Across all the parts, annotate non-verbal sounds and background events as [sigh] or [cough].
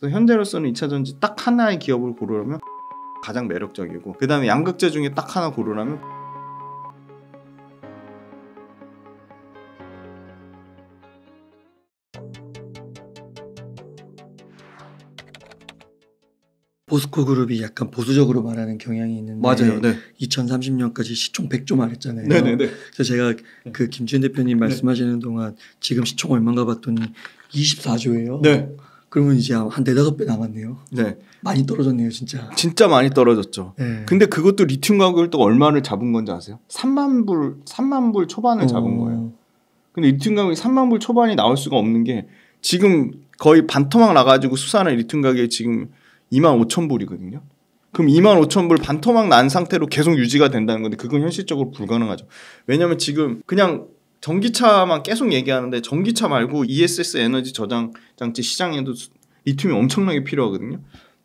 그래서 현대로서는 2차 전지 딱 하나의 기업을 고르라면 가장 매력적이고 그 다음에 양극재 중에 딱 하나 고르라면 보스코 그룹이 약간 보수적으로 말하는 경향이 있는데 맞아요. 네. 2030년까지 시총 100조 말했잖아요. 네네네. 그래서 제가 그 김지은 대표님 네. 말씀하시는 네. 동안 지금 시총 얼마인가 봤더니 24조예요. 네. 그러면 이제 한 네다섯 배 남았네요. 네. 많이 떨어졌네요, 진짜. 진짜 많이 떨어졌죠. 네. 근데 그것도 리튬 가격을 또 얼마를 잡은 건지 아세요? 3만 불, 3만 불 초반을 어... 잡은 거예요. 근데 리튬 가격이 3만 불 초반이 나올 수가 없는 게 지금 거의 반토막 나가지고 수산의 리튬 가격이 지금 2만 5천 불이거든요. 그럼 2만 5천 불 반토막 난 상태로 계속 유지가 된다는 건데 그건 현실적으로 불가능하죠. 왜냐면 지금 그냥 전기차만 계속 얘기하는데 전기차 말고 ESS 에너지 저장 장치 시장에도 리튬이 엄청나게 필요하거든요.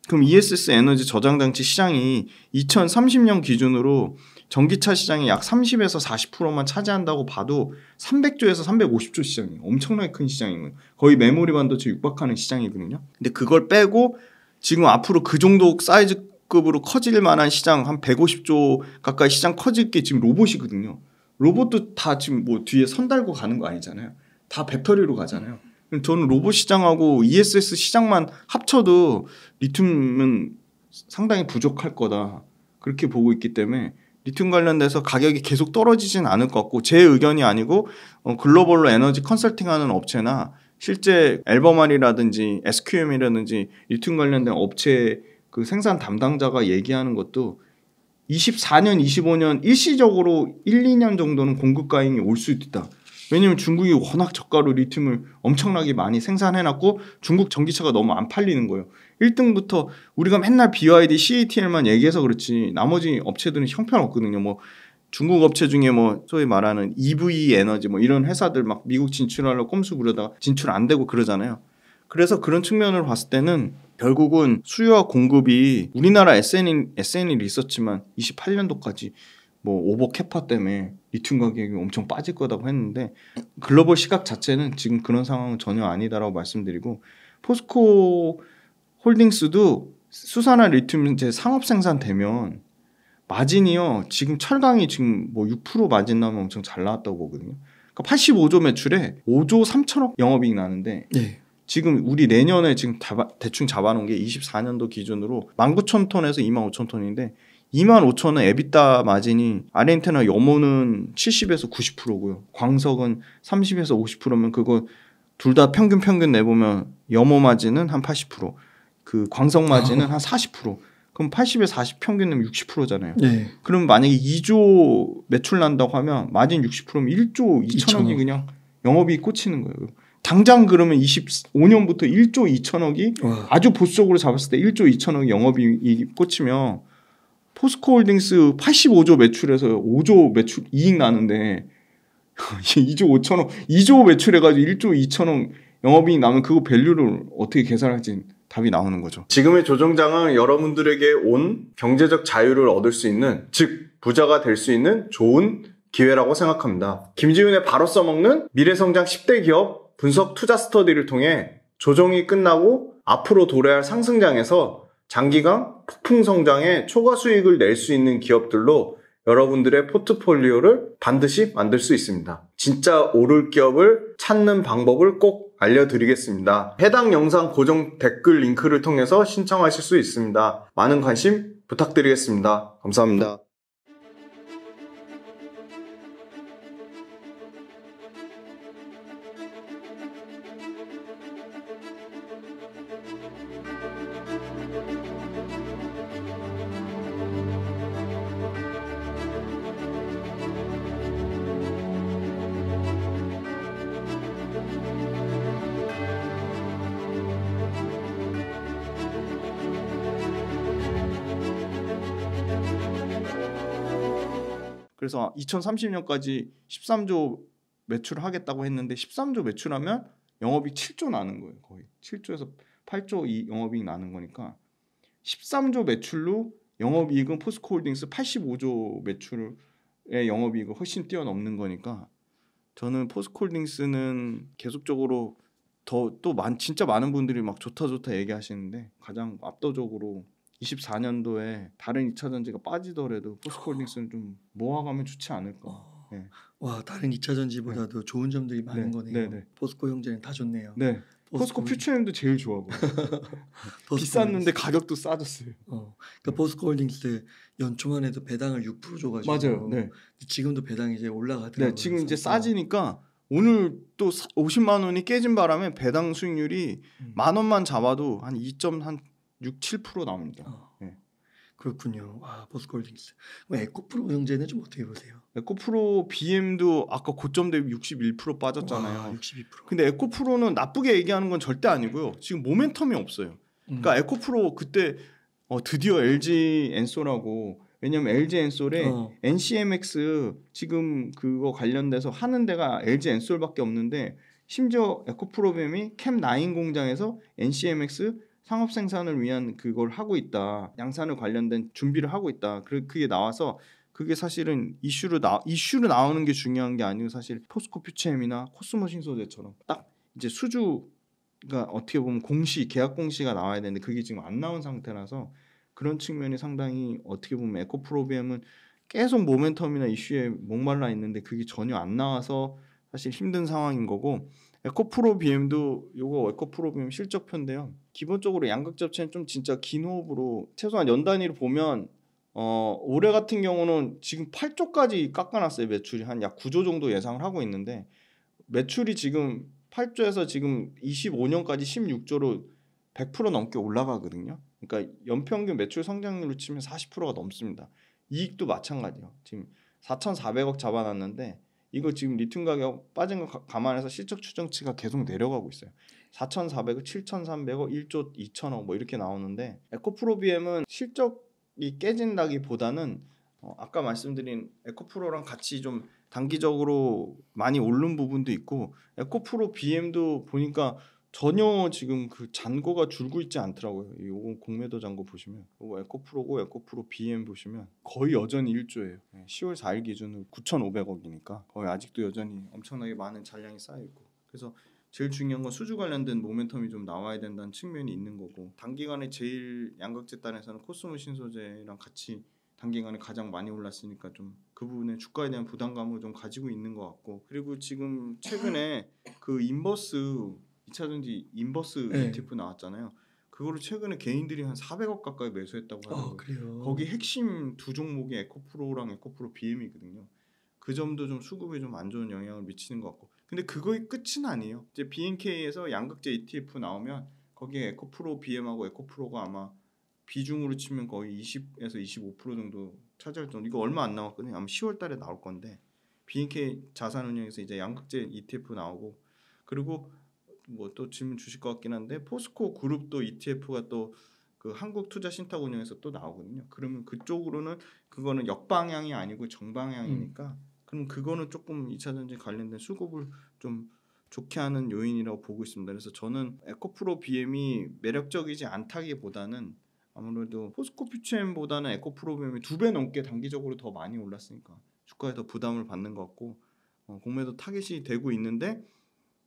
그럼 ESS 에너지 저장 장치 시장이 2030년 기준으로 전기차 시장의 약 30에서 40%만 차지한다고 봐도 300조에서 350조 시장이 엄청나게 큰 시장이에요. 거의 메모리 반도체 육박하는 시장이거든요. 근데 그걸 빼고 지금 앞으로 그 정도 사이즈급으로 커질 만한 시장 한 150조 가까이 시장 커질 게 지금 로봇이거든요. 로봇도 다 지금 뭐 뒤에 선 달고 가는 거 아니잖아요. 다 배터리로 가잖아요. 저는 로봇 시장하고 ESS 시장만 합쳐도 리튬은 상당히 부족할 거다. 그렇게 보고 있기 때문에 리튬 관련돼서 가격이 계속 떨어지진 않을 것 같고 제 의견이 아니고 어, 글로벌로 에너지 컨설팅하는 업체나 실제 앨범알이라든지 SQM이라든지 리튬 관련된 업체 그 생산 담당자가 얘기하는 것도 24년, 25년 일시적으로 1, 2년 정도는 공급 가잉이올 수 있다. 왜냐면 중국이 워낙 저가로 리튬을 엄청나게 많이 생산해놨고 중국 전기차가 너무 안 팔리는 거예요. 1등부터 우리가 맨날 BYD, CATL만 얘기해서 그렇지 나머지 업체들은 형편없거든요. 뭐 중국 업체 중에 뭐 소위 말하는 EV 에너지 뭐 이런 회사들 막 미국 진출하려고 꼼수 부려다가 진출 안 되고 그러잖아요. 그래서 그런 측면을 봤을 때는 결국은 수요와 공급이 우리나라 SN이, SN이 있었지만 28년도까지 뭐 오버 캐파 때문에 리튬 가격이 엄청 빠질 거라고 했는데 글로벌 시각 자체는 지금 그런 상황은 전혀 아니다라고 말씀드리고 포스코 홀딩스도 수산화 리튬 이제 상업 생산되면 마진이요 지금 철강이 지금 뭐 6% 마진 나면 엄청 잘 나왔다고 보거든요. 그러니까 85조 매출에 5조 3천억 영업이익 나는데 네. 지금 우리 내년에 지금 대충 잡아놓은 게 24년도 기준으로 19,000톤에서 25,000톤인데 2만 5천원 에비타 마진이 아르헨티나 염호는 70에서 90%고요. 광석은 30에서 50%면 그거 둘 다 평균 평균 내보면 염호 마진은 한 80%, 그 광석 마진은 한 40%. 그럼 80에 40 평균이면 60%잖아요. 네. 그럼 만약에 2조 매출 난다고 하면 마진 60%면 1조 2천억이 그냥 영업이 꽂히는 거예요. 당장 그러면 25년부터 1조 2천억이 아주 보수적으로 잡았을 때 1조 2천억 영업이 꽂히면 포스코홀딩스 85조 매출에서 5조 매출 이익 나는데 2조 5천억 2조 매출해가지고 1조 2천억 영업이익 나면 그거 밸류를 어떻게 계산할지 답이 나오는 거죠. 지금의 조정장은 여러분들에게 온 경제적 자유를 얻을 수 있는 즉 부자가 될 수 있는 좋은 기회라고 생각합니다. 김지윤의 바로 써먹는 미래성장 10대 기업 분석 투자 스터디를 통해 조정이 끝나고 앞으로 도래할 상승장에서 장기간 폭풍 성장에 초과 수익을 낼 수 있는 기업들로 여러분들의 포트폴리오를 반드시 만들 수 있습니다. 진짜 오를 기업을 찾는 방법을 꼭 알려드리겠습니다. 해당 영상 고정 댓글 링크를 통해서 신청하실 수 있습니다. 많은 관심 부탁드리겠습니다. 감사합니다. 그래서 2030년까지 13조 매출 하겠다고 했는데 13조 매출하면 영업이 7조 나는 거예요. 거의 7조에서 8조 이영업이 나는 거니까 13조 매출로 영업이익은 포스코홀딩스 85조 매출의 영업이익을 훨씬 뛰어넘는 거니까 저는 포스코홀딩스는 계속적으로 더또많 진짜 많은 분들이 막 좋다 좋다 얘기하시는데 가장 압도적으로 24년도에 다른 2차 전지가 빠지더라도 포스코홀딩스는 좀 모아가면 좋지 않을까. 네. 와 다른 2차 전지보다도 네. 좋은 점들이 많은 네. 거네요. 네, 네. 포스코 형제는 다 좋네요. 네. 포스코, 퓨처엠도 제일 좋아하고 [laughs] 비쌌는데 가격도 싸졌어요. 어, 그러니까 네. 포스코 홀딩스 연초만 해도 배당을 6% 줘가지고 맞아요. 네. 지금도 배당이 이제 올라가더라고요. 네, 지금 이제 어. 싸지니까 오늘 또 50만 원이 깨진 바람에 배당 수익률이 음. 만 원만 잡아도 한 2.한 6, 7% 나옵니다. 어. 네. 그렇군요. 아, 보스콜딩스. 에코프로 형제는 좀 어떻게 보세요? 에코프로 BM도 아까 고점 대비 61% 빠졌잖아요. 와, 62%. 근데 에코프로는 나쁘게 얘기하는 건 절대 아니고요. 지금 모멘텀이 없어요. 음. 그러니까 에코프로 그때 어, 드디어 LG 엔솔하고 왜냐면 LG 엔솔에 어. NCMX 지금 그거 관련돼서 하는 데가 LG 엔솔밖에 없는데 심지어 에코프로뱀이 캠9 공장에서 NCMX 상업 생산을 위한 그걸 하고 있다. 양산을 관련된 준비를 하고 있다. 그게 나와서 그게 사실은 이슈로 나 이슈로 나오는 게 중요한 게 아니고 사실 포스코 퓨체엠이나 코스모 신소재처럼 딱 이제 수주가 어떻게 보면 공시 계약 공시가 나와야 되는데 그게 지금 안 나온 상태라서 그런 측면이 상당히 어떻게 보면 에코프로비엠은 계속 모멘텀이나 이슈에 목말라 있는데 그게 전혀 안 나와서 사실 힘든 상황인 거고 에코프로 BM도 요거 에코프로 BM 실적표인데요. 기본적으로 양극 잡체는 좀 진짜 긴 호흡으로 최소한 연 단위로 보면 어, 올해 같은 경우는 지금 8조까지 깎아놨어요. 매출이 한 약 9조 정도 예상을 하고 있는데 매출이 지금 8조에서 지금 25년까지 16조로 100% 넘게 올라가거든요. 그러니까 연평균 매출 성장률로 치면 40%가 넘습니다. 이익도 마찬가지예요. 지금 4,400억 잡아놨는데 이거 지금 리튬 가격 빠진 거 감안해서 실적 추정치가 계속 내려가고 있어요. 4,400억, 7,300억, 1조 2천억 뭐 이렇게 나오는데 에코프로비엠은 실적이 깨진다기보다는 어, 아까 말씀드린 에코프로랑 같이 좀 단기적으로 많이 오른 부분도 있고 에코프로 BM도 보니까 전혀 지금 그 잔고가 줄고 있지 않더라고요. 이거 공매도 잔고 보시면 이거 에코프로고 에코프로 BM 보시면 거의 여전히 일조예요 10월 예, 4일 기준으로 9,500억이니까 거의 아직도 여전히 엄청나게 많은 잔량이 쌓여 있고 그래서 제일 중요한 건 수주 관련된 모멘텀이 좀 나와야 된다는 측면이 있는 거고 단기간에 제일 양극재 단에서는 코스모 신소재랑 같이 단기간에 가장 많이 올랐으니까 좀 그 부분에 주가에 대한 부담감을 좀 가지고 있는 것 같고 그리고 지금 최근에 그 인버스 기차전지 인버스 ETF 예. 나왔잖아요. 그거를 최근에 개인들이 한 400억 가까이 매수했다고 아, 하는데 어, 거기 핵심 두 종목이 에코프로랑 에코프로 BM이거든요. 그 점도 좀 수급에 좀안 좋은 영향을 미치는 것 같고 근데 그거의 끝은 아니에요. 이제 BNK에서 양극재 ETF 나오면 거기에 에코프로 BM하고 에코프로가 아마 비중으로 치면 거의 20에서 25% 정도 차지할 정도 이거 얼마 안 남았거든요. 아마 10월 달에 나올 건데 BNK 자산운용에서 이제 양극재 ETF 나오고 그리고 뭐또 질문 주실 것 같긴 한데 포스코 그룹도 ETF가 또 그 한국 투자 신탁 운영에서 또 나오거든요. 그러면 그쪽으로는 그거는 역방향이 아니고 정방향이니까 음. 그럼 그거는 조금 이차 전지 관련된 수급을 좀 좋게 하는 요인이라고 보고 있습니다. 그래서 저는 에코프로 BM이 매력적이지 않다기보다는 아무래도 포스코 퓨처엠보다는 에코프로 BM이 두 배 넘게 단기적으로 더 많이 올랐으니까 주가에 더 부담을 받는 것 같고 어, 공매도 타겟이 되고 있는데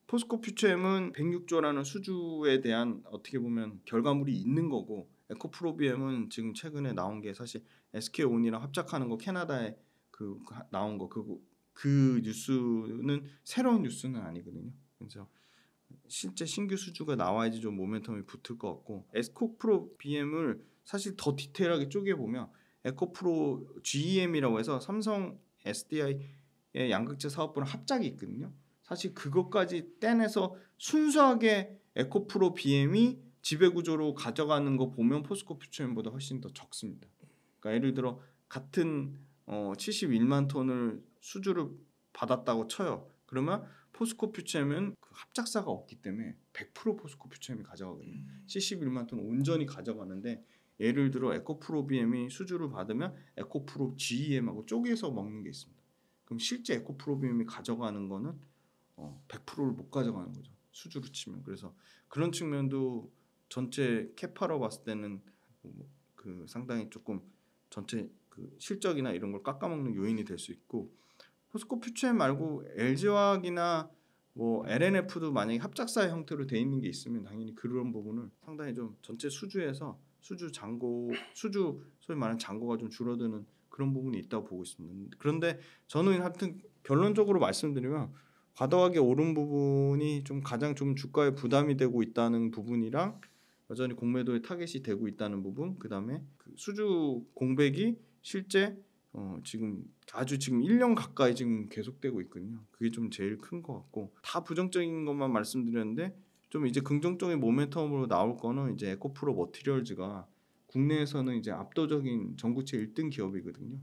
포스코 퓨처엠은 106조라는 수주에 대한 어떻게 보면 결과물이 있는 거고 에코프로비엠은 지금 최근에 나온 게 사실 SK온이랑 합작하는 거 캐나다에 그 나온 거그 그 뉴스는 새로운 뉴스는 아니거든요. 그래서 실제 신규 수주가 나와야지 좀 모멘텀이 붙을 것 같고 에코프로 비엠을 사실 더 디테일하게 쪼개 보면 에코프로 GEM이라고 해서 삼성 SDI의 양극재 사업부랑 합작이 있거든요. 사실 그것까지 떼내서 순수하게 에코프로 BM이 지배구조로 가져가는 거 보면 포스코 퓨처엠보다 훨씬 더 적습니다. 그러니까 예를 들어 같은 어 71만 톤을 수주를 받았다고 쳐요. 그러면 포스코 퓨처엠은 그 합작사가 없기 때문에 100% 포스코 퓨처엠이 가져가거든요. 71만 음. 톤 온전히 가져가는데 예를 들어 에코프로 BM이 수주를 받으면 에코프로 GEM하고 쪼개서 먹는 게 있습니다. 그럼 실제 에코프로 BM이 가져가는 거는 100%를 어, 못 가져가는 거죠. 수주로 치면. 그래서 그런 측면도 전체 캐파로 봤을 때는 뭐, 뭐, 그 상당히 조금 전체 그 실적이나 이런 걸 깎아먹는 요인이 될 수 있고 포스코 퓨처 말고 LG화학이나 뭐 LNF도 만약에 합작사 형태로 돼 있는 게 있으면 당연히 그런 부분을 상당히 좀 전체 수주에서 수주 잔고 수주 소위 말하는 잔고가 좀 줄어드는 그런 부분이 있다고 보고 있습니다. 그런데 저는 하여튼 결론적으로 말씀드리면 과도하게 오른 부분이 좀 가장 좀 주가에 부담이 되고 있다는 부분이랑 여전히 공매도에 타겟이 되고 있다는 부분, 그다음에 그 수주 공백이 실제 어, 지금 아주 지금 1년 가까이 지금 계속되고 있거든요. 그게 좀 제일 큰 것 같고 다 부정적인 것만 말씀드렸는데 좀 이제 긍정적인 모멘텀으로 나올 거는 이제 에코프로 머티리얼즈가 국내에서는 이제 압도적인 전국체 1등 기업이거든요.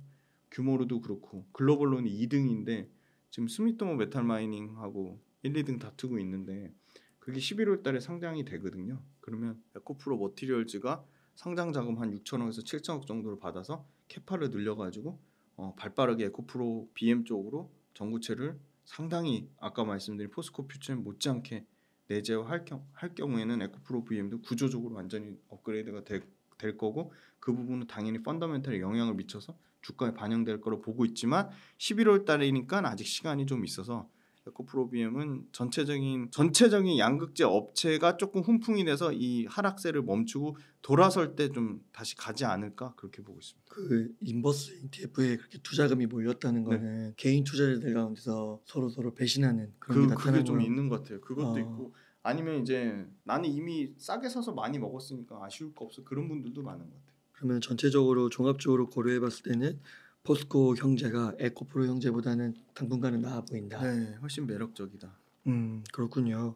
규모로도 그렇고 글로벌로는 2등인데 지금 스미토모 메탈 마이닝하고 1, 2등 다투고 있는데 그게 11월 달에 상장이 되거든요. 그러면 에코프로 머티리얼즈가 상장 자금 한 6천억에서 7천억 정도를 받아서 캐파를 늘려가지고 어, 발빠르게 에코프로 BM 쪽으로 전구체를 상당히 아까 말씀드린 포스코 퓨처에 못지않게 내재할 경우, 할 경우에는 에코프로 BM도 구조적으로 완전히 업그레이드가 되, 고될 거고 그 부분은 당연히 펀더멘털에 영향을 미쳐서 주가에 반영될 거로 보고 있지만 11월 달이니까 아직 시간이 좀 있어서 에코프로비엠은 전체적인 전체적인 양극재 업체가 조금 훈풍이 돼서 이 하락세를 멈추고 돌아설 때 좀 다시 가지 않을까 그렇게 보고 있습니다. 그 인버스 ETF에 그렇게 투자금이 몰렸다는 네. 거는 네. 개인 투자자들 가운데서 서로 서로 배신하는 그런 그, 게 나타나는 게좀 있는 것 같아요. 그것도 어. 있고 아니면 이제 나는 이미 싸게 사서 많이 먹었으니까 아쉬울 거 없어 그런 분들도 많은 것 같아요. 그러면 전체적으로 종합적으로 고려해봤을 때는 포스코 형제가 에코프로 형제보다는 당분간은 나아 보인다. 네, 훨씬 매력적이다. 음, 그렇군요.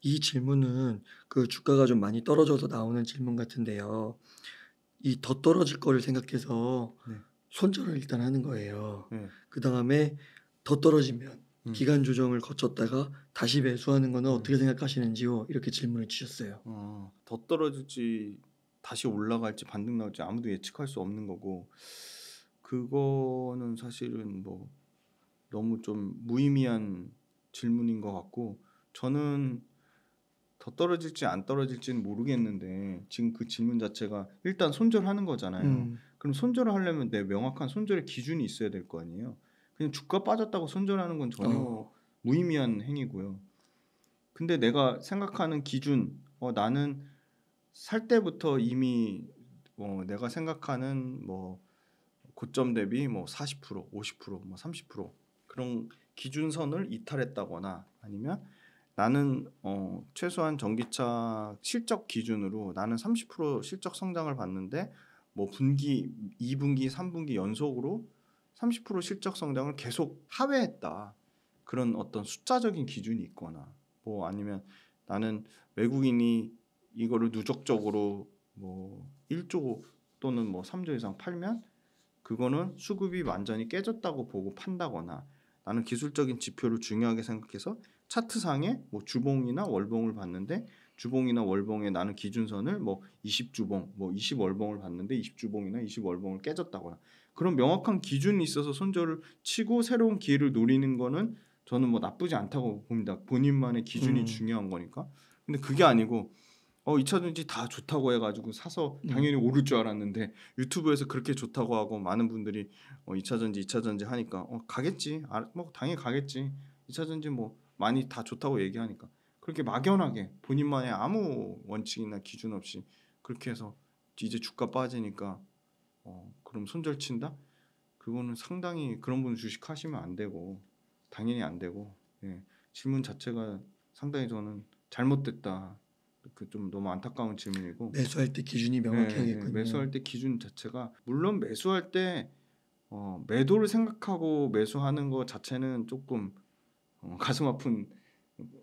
이 질문은 그 주가가 좀 많이 떨어져서 나오는 질문 같은데요. 이 더 떨어질 거를 생각해서 네. 손절을 일단 하는 거예요. 네. 그 다음에 더 떨어지면 음. 기간 조정을 거쳤다가 다시 매수하는 거는 음. 어떻게 생각하시는지요? 이렇게 질문을 주셨어요. 어, 더 떨어질지 다시 올라갈지 반등 나올지 아무도 예측할 수 없는 거고 그거는 사실은 뭐 너무 좀 무의미한 질문인 것 같고 저는 더 떨어질지 안 떨어질지는 모르겠는데 지금 그 질문 자체가 일단 손절하는 거잖아요. 음. 그럼 손절을 하려면 내 명확한 손절의 기준이 있어야 될 거 아니에요. 그냥 주가 빠졌다고 손절하는 건 전혀 어. 무의미한 행위고요. 근데 내가 생각하는 기준, 어, 나는 살 때부터 이미 어, 내가 생각하는 뭐 고점 대비 뭐 40%, 50%, 뭐 30% 그런 기준선을 이탈했다거나 아니면 나는 어, 최소한 전기차 실적 기준으로 나는 30% 실적 성장을 봤는데 뭐 분기, 2분기, 3분기 연속으로 30% 실적 성장을 계속 하회했다. 그런 어떤 숫자적인 기준이 있거나 뭐 아니면 나는 외국인이 이거를 누적적으로 뭐 1조 또는 뭐 3조 이상 팔면 그거는 수급이 완전히 깨졌다고 보고 판다거나 나는 기술적인 지표를 중요하게 생각해서 차트상에 뭐 주봉이나 월봉을 봤는데 주봉이나 월봉에 나는 기준선을 뭐 20주봉, 뭐 20월봉을 봤는데 20주봉이나 20월봉을 깨졌다거나 그런 명확한 기준이 있어서 손절을 치고 새로운 기회를 노리는 거는 저는 뭐 나쁘지 않다고 봅니다. 본인만의 기준이 음. 중요한 거니까. 근데 그게 아니고 어 2차전지 다 좋다고 해가지고 사서 음. 당연히 음. 오를 줄 알았는데 유튜브에서 그렇게 좋다고 하고 많은 분들이 어 2차전지 2차전지 하니까 어 가겠지. 아, 뭐 당연히 가겠지. 2차전지 뭐 많이 다 좋다고 얘기하니까 그렇게 막연하게 본인만의 아무 원칙이나 기준 없이 그렇게 해서 이제 주가 빠지니까 어, 그럼 손절친다? 그거는 상당히 그런 분 주식하시면 안 되고 당연히 안 되고 예, 질문 자체가 상당히 저는 잘못됐다. 그 좀 너무 안타까운 질문이고 매수할 때 기준이 명확하겠군요. 예, 예 매수할 때 기준 자체가 물론 매수할 때 어, 매도를 생각하고 매수하는 것 자체는 조금 어, [laughs] 가슴 아픈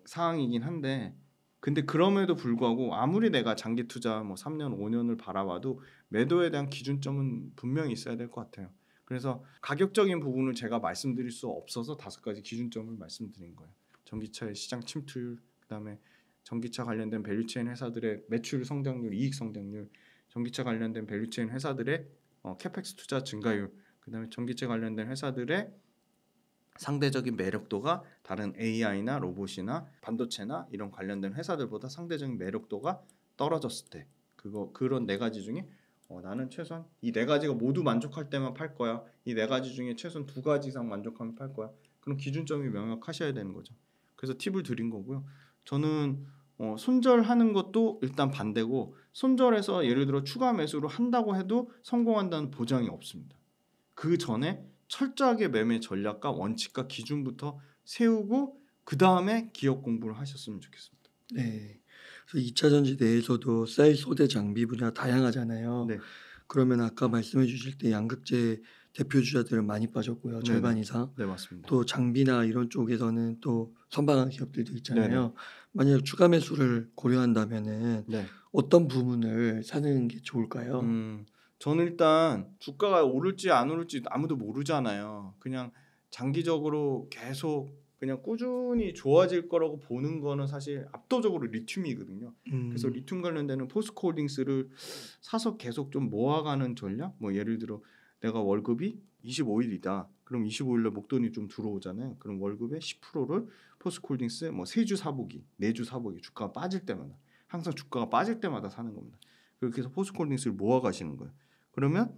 상황이긴 한데 근데 그럼에도 불구하고 아무리 내가 장기 투자 뭐 3년, 5년을 바라봐도 매도에 대한 기준점은 분명히 있어야 될 것 같아요. 그래서 가격적인 부분을 제가 말씀드릴 수 없어서 다섯 가지 기준점을 말씀드린 거예요. 전기차의 시장 침투율, 그다음에 전기차 관련된 밸류체인 회사들의 매출 성장률, 이익 성장률, 전기차 관련된 밸류체인 회사들의 어, 캐펙스 투자 증가율, 그다음에 전기차 관련된 회사들의 상대적인 매력도가 다른 AI나 로봇이나 반도체나 이런 관련된 회사들보다 상대적인 매력도가 떨어졌을 때 그거 그런 네 가지 중에 어, 나는 최소한 이 네 가지가 모두 만족할 때만 팔 거야. 이 네 가지 중에 최소한 두 가지 이상 만족하면 팔 거야. 그럼 기준점이 명확하셔야 되는 거죠. 그래서 팁을 드린 거고요. 저는 어, 손절하는 것도 일단 반대고 손절해서 예를 들어 추가 매수로 한다고 해도 성공한다는 보장이 없습니다. 그 전에 철저하게 매매 전략과 원칙과 기준부터 세우고 그 다음에 기업 공부를 하셨으면 좋겠습니다. 네. 그래서 2차 전지 내에서도 쌀, 소재, 장비 분야 다양하잖아요. 네. 그러면 아까 말씀해 주실 때 양극재 대표 주자들은 많이 빠졌고요. 네, 네. 절반 네네. 이상. 네, 맞습니다. 또 장비나 이런 쪽에서는 또 선방한 기업들도 있잖아요. 네네. 만약 추가 매수를 고려한다면은 네. 어떤 부분을 사는 게 좋을까요? 음, 저는 일단 주가가 오를지 안 오를지 아무도 모르잖아요. 그냥 장기적으로 계속 그냥 꾸준히 좋아질 거라고 보는 거는 사실 압도적으로 리튬이거든요. 음. 그래서 리튬 관련되는 포스코홀딩스를 사서 계속 좀 모아가는 전략. 뭐 예를 들어 내가 월급이 25일이다. 그럼 25일날 목돈이 좀 들어오잖아요. 그럼 월급의 10%를 포스코홀딩스 뭐 세주 사보기, 네주 사보기 주가가 빠질 때마다 항상 주가가 빠질 때마다 사는 겁니다. 그렇게 해서 포스코홀딩스를 모아가시는 거예요. 그러면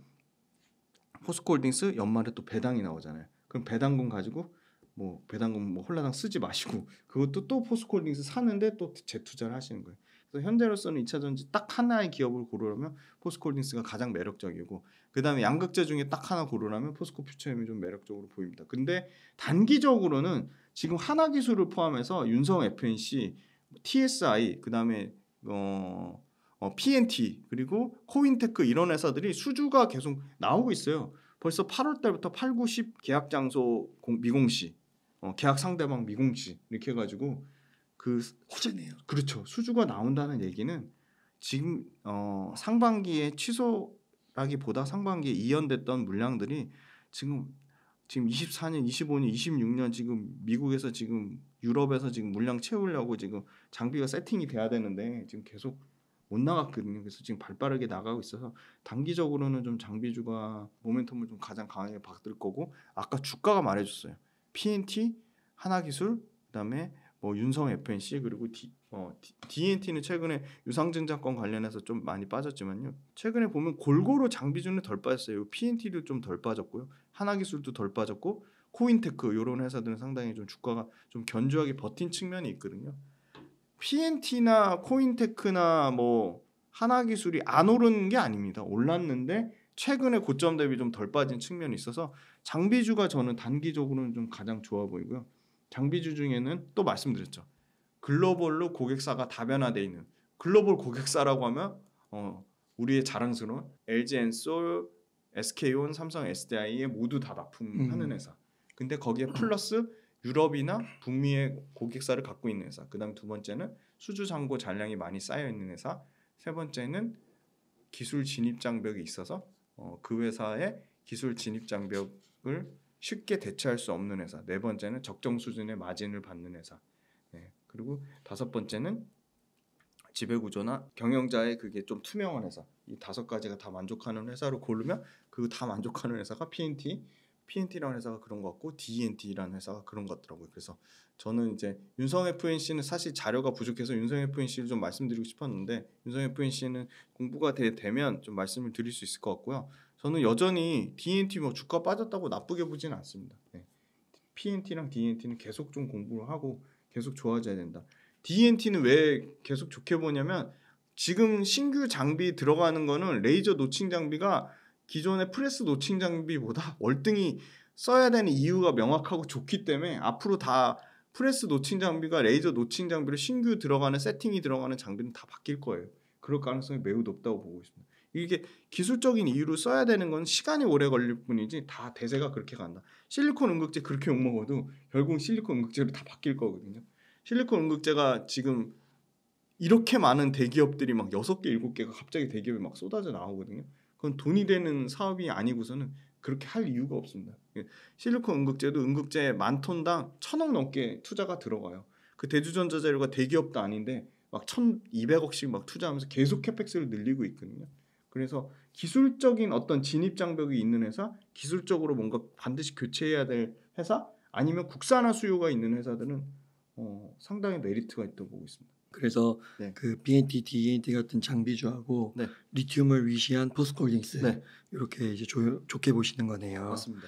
포스코홀딩스 연말에 또 배당이 나오잖아요. 그럼 배당금 가지고 뭐 배당금 뭐 홀라당 쓰지 마시고 [laughs] 그것도 또 포스코홀딩스 사는데 또 재투자를 하시는 거예요. 그래서 현재로서는 2차전지 딱 하나의 기업을 고르라면 포스코홀딩스가 가장 매력적이고 그 다음에 양극재 중에 딱 하나 고르라면 포스코 퓨처엠이 좀 매력적으로 보입니다. 근데 단기적으로는 지금 하나 기술을 포함해서 윤성 FNC, TSI 그 다음에 어 어, PNT 그리고 코인테크 이런 회사들이 수주가 계속 나오고 있어요. 벌써 8월 달부터 8, 9, 10 계약 장소 공, 미공시, 어, 계약 상대방 미공시 이렇게 해가지고 그 호재네요. 그렇죠. 수주가 나온다는 얘기는 지금 어, 상반기에 취소라기보다 상반기에 이연됐던 물량들이 지금 지금 24년, 25년, 26년 지금 미국에서 지금 유럽에서 지금 물량 채우려고 지금 장비가 세팅이 돼야 되는데 지금 계속 못 나갔거든요. 그래서 지금 발빠르게 나가고 있어서 단기적으로는 좀 장비주가 모멘텀을 좀 가장 강하게 받을 거고 아까 주가가 말해줬어요. PNT 하나기술 그다음에 뭐 윤성 FNC 그리고 D, 어, DNT는 최근에 유상증자권 관련해서 좀 많이 빠졌지만요. 최근에 보면 골고루 장비주는 덜 빠졌어요. PNT도 좀 덜 빠졌고요. 하나기술도 덜 빠졌고 코인테크 이런 회사들은 상당히 좀 주가가 좀 견조하게 버틴 측면이 있거든요. PNT나 코인테크나 뭐 하나기술이 안 오른 게 아닙니다. 올랐는데 최근에 고점 대비 좀 덜 빠진 측면이 있어서 장비주가 저는 단기적으로는 좀 가장 좋아 보이고요. 장비주 중에는 또 말씀드렸죠. 글로벌로 고객사가 다변화돼 있는 글로벌 고객사라고 하면 어, 우리의 자랑스러운 LG 엔솔, SK온, 삼성 SDI에 모두 다 납품하는 음. 회사. 근데 거기에 플러스 유럽이나 북미의 고객사를 갖고 있는 회사. 그다음 두 번째는 수주 잔고 잔량이 많이 쌓여 있는 회사. 세 번째는 기술 진입 장벽이 있어서 어, 그 회사의 기술 진입 장벽을 쉽게 대체할 수 없는 회사. 네 번째는 적정 수준의 마진을 받는 회사. 네. 그리고 다섯 번째는 지배 구조나 경영자의 그게 좀 투명한 회사. 이 다섯 가지가 다 만족하는 회사로 고르면 그 다 만족하는 회사가 P&T PNT라는 회사가 그런 것 같고 d n t 라는 회사가 그런 것 같더라고요. 그래서 저는 이제 윤성 FNC는 사실 자료가 부족해서 윤성 FNC를 좀 말씀드리고 싶었는데 윤성 FNC는 공부가 되, 되면 좀 말씀을 드릴 수 있을 것 같고요. 저는 여전히 DNT 뭐 주가 빠졌다고 나쁘게 보지는 않습니다. 네. PNT랑 DNT는 계속 좀 공부를 하고 계속 좋아져야 된다. DNT는 왜 계속 좋게 보냐면 지금 신규 장비 들어가는 거는 레이저 노칭 장비가 기존의 프레스 노칭 장비보다 [laughs] 월등히 써야 되는 이유가 명확하고 좋기 때문에 앞으로 다 프레스 노칭 장비가 레이저 노칭 장비로 신규 들어가는 세팅이 들어가는 장비는 다 바뀔 거예요. 그럴 가능성이 매우 높다고 보고 있습니다. 이게 기술적인 이유로 써야 되는 건 시간이 오래 걸릴 뿐이지 다 대세가 그렇게 간다. 실리콘 음극재 그렇게 욕먹어도 결국 실리콘 음극재로 다 바뀔 거거든요. 실리콘 음극재가 지금 이렇게 많은 대기업들이 막 여섯 개 일곱 개가 갑자기 대기업에 막 쏟아져 나오거든요. 그건 돈이 되는 사업이 아니고서는 그렇게 할 이유가 없습니다. 예, 실리콘 응급제도 응급제 만 톤당 천억 넘게 투자가 들어가요. 그 대주전자재료가 대기업도 아닌데 막 천이백 억씩막 투자하면서 계속 캐펙스를 늘리고 있거든요. 그래서 기술적인 어떤 진입 장벽이 있는 회사, 기술적으로 뭔가 반드시 교체해야 될 회사, 아니면 국산화 수요가 있는 회사들은 어, 상당히 메리트가 있다고 보고 있습니다. 그래서 네. 그 BNT, DNT 같은 장비주하고 네. 리튬을 위시한 포스코홀딩스 네. 이렇게 이제 조, 좋게 보시는 거네요. 맞습니다.